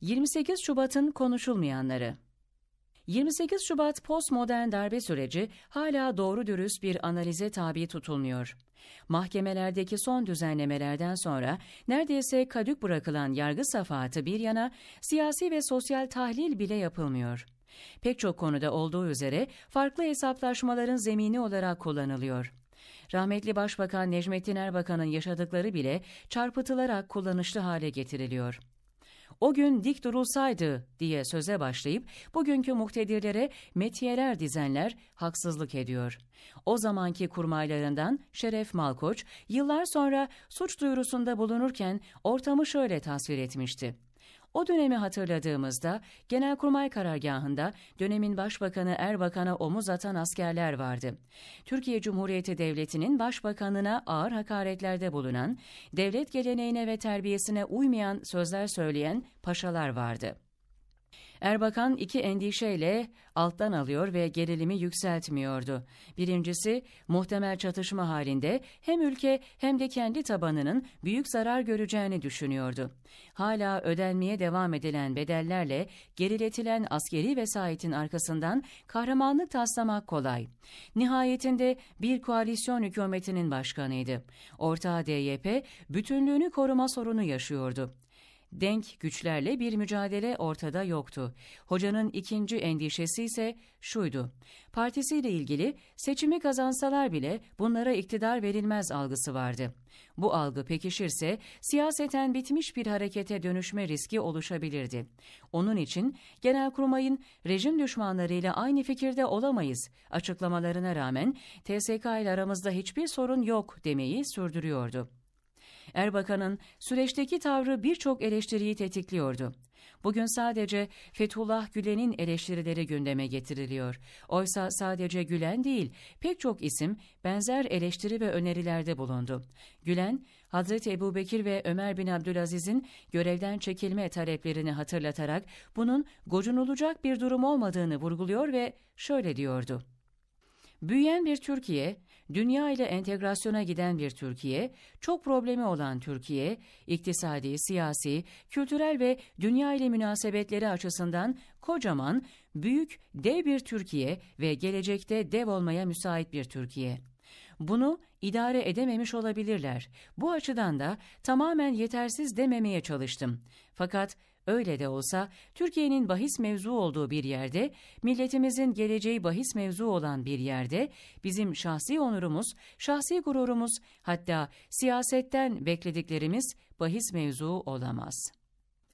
28 Şubat'ın konuşulmayanları 28 Şubat postmodern darbe süreci hala doğru dürüst bir analize tabi tutulmuyor. Mahkemelerdeki son düzenlemelerden sonra neredeyse kadük bırakılan yargı safahatı bir yana siyasi ve sosyal tahlil bile yapılmıyor. Pek çok konuda olduğu üzere farklı hesaplaşmaların zemini olarak kullanılıyor. Rahmetli Başbakan Necmettin Erbakan'ın yaşadıkları bile çarpıtılarak kullanışlı hale getiriliyor o gün dik durulsaydı diye söze başlayıp bugünkü muhtedirlere metiyeler dizenler haksızlık ediyor. O zamanki kurmaylarından Şeref Malkoç yıllar sonra suç duyurusunda bulunurken ortamı şöyle tasvir etmişti. O dönemi hatırladığımızda Genelkurmay Karargahı'nda dönemin Başbakanı Erbakan'a omuz atan askerler vardı. Türkiye Cumhuriyeti Devleti'nin Başbakanına ağır hakaretlerde bulunan, devlet geleneğine ve terbiyesine uymayan sözler söyleyen paşalar vardı. Erbakan iki endişeyle alttan alıyor ve gerilimi yükseltmiyordu. Birincisi muhtemel çatışma halinde hem ülke hem de kendi tabanının büyük zarar göreceğini düşünüyordu. Hala ödenmeye devam edilen bedellerle geriletilen askeri vesayetin arkasından kahramanlık taslamak kolay. Nihayetinde bir koalisyon hükümetinin başkanıydı. Ortağı DYP bütünlüğünü koruma sorunu yaşıyordu denk güçlerle bir mücadele ortada yoktu. Hocanın ikinci endişesi ise şuydu. Partisiyle ilgili seçimi kazansalar bile bunlara iktidar verilmez algısı vardı. Bu algı pekişirse siyaseten bitmiş bir harekete dönüşme riski oluşabilirdi. Onun için Genelkurmay'ın rejim düşmanlarıyla aynı fikirde olamayız açıklamalarına rağmen TSK ile aramızda hiçbir sorun yok demeyi sürdürüyordu. Erbakan'ın süreçteki tavrı birçok eleştiriyi tetikliyordu. Bugün sadece Fethullah Gülen'in eleştirileri gündeme getiriliyor. Oysa sadece Gülen değil, pek çok isim benzer eleştiri ve önerilerde bulundu. Gülen, Hazreti Bekir ve Ömer bin Abdülaziz'in görevden çekilme taleplerini hatırlatarak bunun gocunulacak bir durum olmadığını vurguluyor ve şöyle diyordu. Büyüyen bir Türkiye, dünya ile entegrasyona giden bir Türkiye, çok problemi olan Türkiye, iktisadi, siyasi, kültürel ve dünya ile münasebetleri açısından kocaman, büyük, dev bir Türkiye ve gelecekte dev olmaya müsait bir Türkiye. Bunu idare edememiş olabilirler. Bu açıdan da tamamen yetersiz dememeye çalıştım. Fakat Öyle de olsa Türkiye'nin bahis mevzu olduğu bir yerde, milletimizin geleceği bahis mevzu olan bir yerde bizim şahsi onurumuz, şahsi gururumuz hatta siyasetten beklediklerimiz bahis mevzu olamaz.''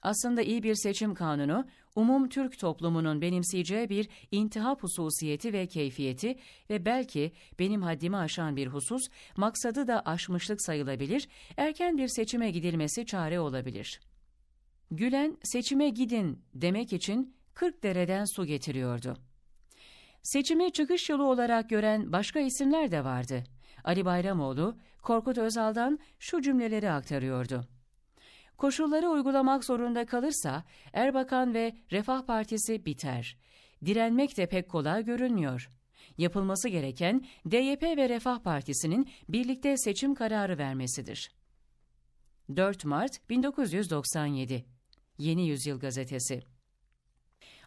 aslında iyi bir seçim kanunu, umum Türk toplumunun benimseyeceği bir intihap hususiyeti ve keyfiyeti ve belki benim haddimi aşan bir husus, maksadı da aşmışlık sayılabilir, erken bir seçime gidilmesi çare olabilir.'' Gülen seçime gidin demek için 40 dereden su getiriyordu. Seçimi çıkış yolu olarak gören başka isimler de vardı. Ali Bayramoğlu, Korkut Özal'dan şu cümleleri aktarıyordu. Koşulları uygulamak zorunda kalırsa Erbakan ve Refah Partisi biter. Direnmek de pek kolay görünmüyor. Yapılması gereken DYP ve Refah Partisi'nin birlikte seçim kararı vermesidir. 4 Mart 1997 Yeni Yüzyıl Gazetesi.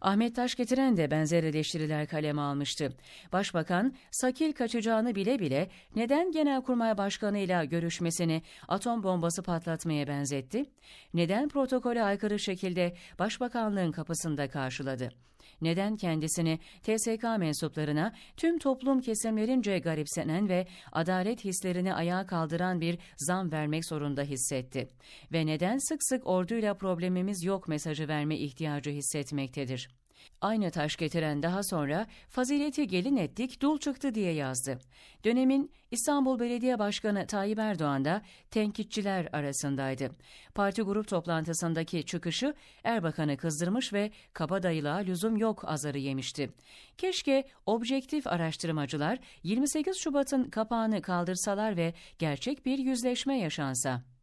Ahmet Taş getiren de benzer eleştiriler kaleme almıştı. Başbakan Sakil kaçacağını bile bile neden Genelkurmay Başkanı ile görüşmesini atom bombası patlatmaya benzetti? Neden protokole aykırı şekilde Başbakanlığın kapısında karşıladı? neden kendisini TSK mensuplarına tüm toplum kesimlerince garipsenen ve adalet hislerini ayağa kaldıran bir zam vermek zorunda hissetti ve neden sık sık orduyla problemimiz yok mesajı verme ihtiyacı hissetmektedir. Aynı taş getiren daha sonra fazileti gelin ettik dul çıktı diye yazdı. Dönemin İstanbul Belediye Başkanı Tayyip Erdoğan da tenkitçiler arasındaydı. Parti grup toplantısındaki çıkışı Erbakan'ı kızdırmış ve kabadayılığa lüzum yok azarı yemişti. Keşke objektif araştırmacılar 28 Şubat'ın kapağını kaldırsalar ve gerçek bir yüzleşme yaşansa.